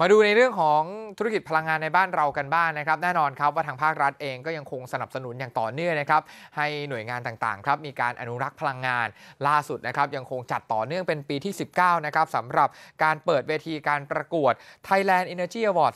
มาดูในเรื่องของธุรกิจพลังงานในบ้านเรากันบ้างนนะครับ แน่นอนครับว่าทางภาครัฐเองก็ยังคงสนับสนุนอย่างต่อเนื่องนะครับให้หน่วยงานต่างๆครับมีการอนุรักษ์พลังงานล่าสุดนะครับยังคงจัดต่อเนื่องเป็นปีที่ 19นะครับสำหรับการเปิดเวทีการประกวด Thailand Energy Award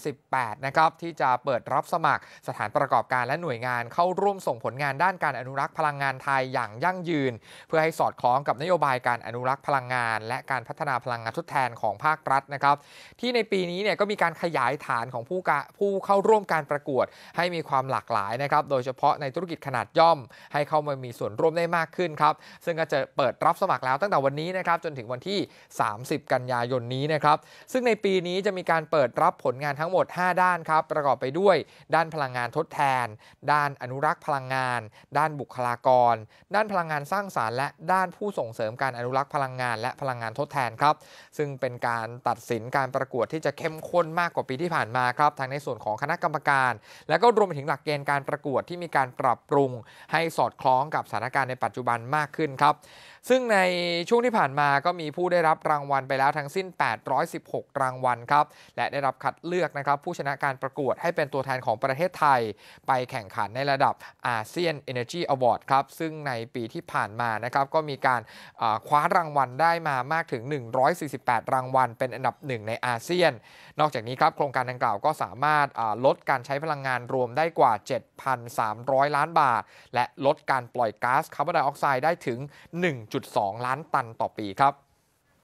2018 นะครับที่จะเปิดรับสมัครสถานประกอบการและหน่วยงาน เข้าร่วมส่งผลงานด้านการอนุรักษ์พลังงานไทยอย่างยั่งยืน เพื่อให้สอดคล้องกับนโยบายการอนุรักษ์พลังงาน และการพัฒนาพลังงานทดแทนของภาครัฐนะครับที่ในปีนี้เนี่ยก็มีการขยายฐานของผู้ผู้เข้าร่วมการประกวดให้มีความหลากหลายนะครับ โดยเฉพาะในธุรกิจขนาดย่อม ให้เข้ามามีส่วนร่วมได้มากขึ้นครับ ซึ่งก็จะเปิดรับสมัครแล้วตั้งแต่วันนี้นะครับจนถึงวันที่ 30 กันยายนนี้นะครับ ซึ่งในปีนี้จะมีการเปิดรับผลงานทั้งหมด 5 ด้านครับ ประกอบไปด้วย ด้านพลังงานทดแทน ด้านอนุรักษ์พลังงาน ด้านบุคลากร ด้านพลังงานสร้างสารรค์ และด้านผู้ส่งเสริมการอนุรักษ์พลังงานและพลังงานทดแทนครับ ซึ่งเป็นการตัดสินการประกกวดที่จะเข้มข้นมากกว่าปีที่ผ่านมาครับทางในส่วนของคณะกรรมการ และก็รวมไปถึงหลักเกณฑ์การประกวดที่มีการปรับปรุง ให้สอดคล้องกับสถานการณ์ในปัจจุบันมากขึ้นครับซึ่งในช่วงที่ผ่านมาก็มีผู้ได้รับรางวัลไปแล้วทั้งสิ้น 816 รางวัลครับและได้รับคัดเลือกนะครับผู้ชนะการประกวดให้เป็นตัวแทนของประเทศไทย ไปแข่งขันในระดับอาเซียน Energy Award ครับซึ่งในปีที่ผ่านมานะครับก็มีการคว้ารางวัลได้มามากถึง 148 รางวัล เป็นอันดับหนึ่งในอาเซียนนอกจากนี้ครับโครงการดังกล่าวก็สามารถลดการใช้พลังงานรวมได้กว่า 7,300 ล้านบาท และลดการปล่อยก๊าซคาร์บอนไดออกไซด์ได้ถึง 1.2 ล้านตันต่อปีครับ